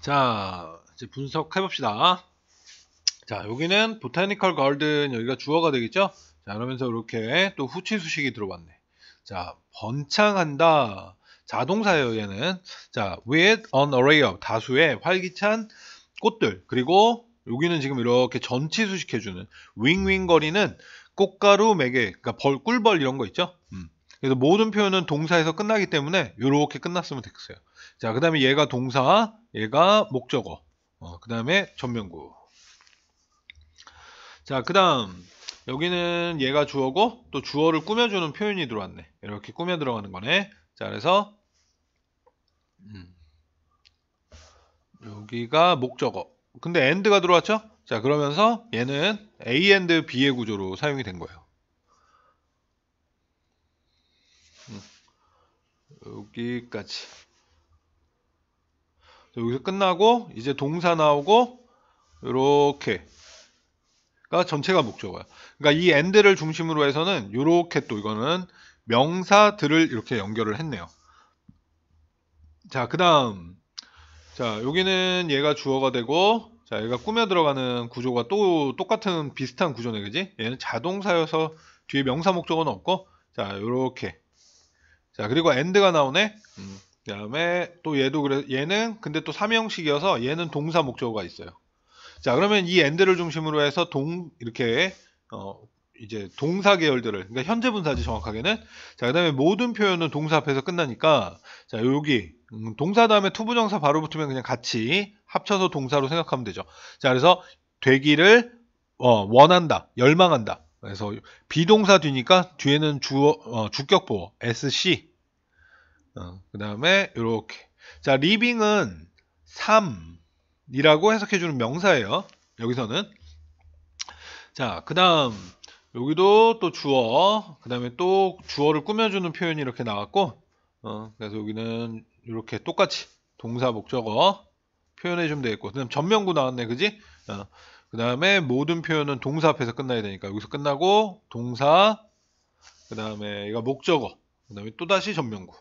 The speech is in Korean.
자, 이제 분석해봅시다. 자, 여기는 보타니컬 가든 여기가 주어가 되겠죠? 자, 이러면서 이렇게 또 후치 수식이 들어왔네. 자, 번창한다. 자동사예요, 얘는. 자, with an array of 다수의 활기찬 꽃들. 그리고 여기는 지금 이렇게 전치 수식해주는 윙윙거리는 꽃가루 매개, 그러니까 벌, 꿀벌 이런 거 있죠? 음. 그래서 모든 표현은 동사에서 끝나기 때문에 이렇게 끝났으면 됐어요. 자, 그 다음에 얘가 동사, 얘가 목적어, 어, 그 다음에 전면구. 자, 그 다음 여기는 얘가 주어고 또 주어를 꾸며주는 표현이 들어왔네. 이렇게 꾸며 들어가는 거네. 자, 그래서 음, 여기가 목적어. 근데 end가 들어왔죠? 자, 그러면서 얘는 a and b의 구조로 사용이 된 거예요. 음. 여기까지 여기서 끝나고 이제 동사 나오고 이렇게가 전체가 목적어야 그러니까 이 end를 중심으로 해서는 이렇게또 이거는 명사들을 이렇게 연결을 했네요 자 그 다음 자 여기는 얘가 주어가 되고 자 얘가 꾸며 들어가는 구조가 또 똑같은 비슷한 구조네 그지 얘는 자동사여서 뒤에 명사 목적어는 없고 자 요렇게 자, 그리고 e 드가 나오네. 음, 그 다음에 또 얘도 그래 얘는 근데 또3형식이어서 얘는 동사 목적어가 있어요. 자, 그러면 이 e 드를 중심으로 해서 동 이렇게 어, 이제 동사 계열들을 그러니까 현재 분사지 정확하게는 자 그다음에 모든 표현은 동사 앞에서 끝나니까 자 여기 음, 동사 다음에 투부정사 바로 붙으면 그냥 같이 합쳐서 동사로 생각하면 되죠 자 그래서 되기를 어, 원한다 열망한다 그래서 비동사 뒤니까 뒤에는 주어 어, 주격보어 sc 어, 그 다음에 이렇게 자리빙은 삶이라고 해석해주는 명사예요 여기서는 자그 다음 여기도 또 주어 그 다음에 또 주어를 꾸며주는 표현이 이렇게 나왔고 어, 그래서 여기는 이렇게 똑같이 동사 목적어 표현해주면 되겠고 그 다음 전명구 나왔네 그지 어, 그 다음에 모든 표현은 동사 앞에서 끝나야 되니까 여기서 끝나고 동사 그 다음에 이거 목적어 그 다음에 또다시 전명구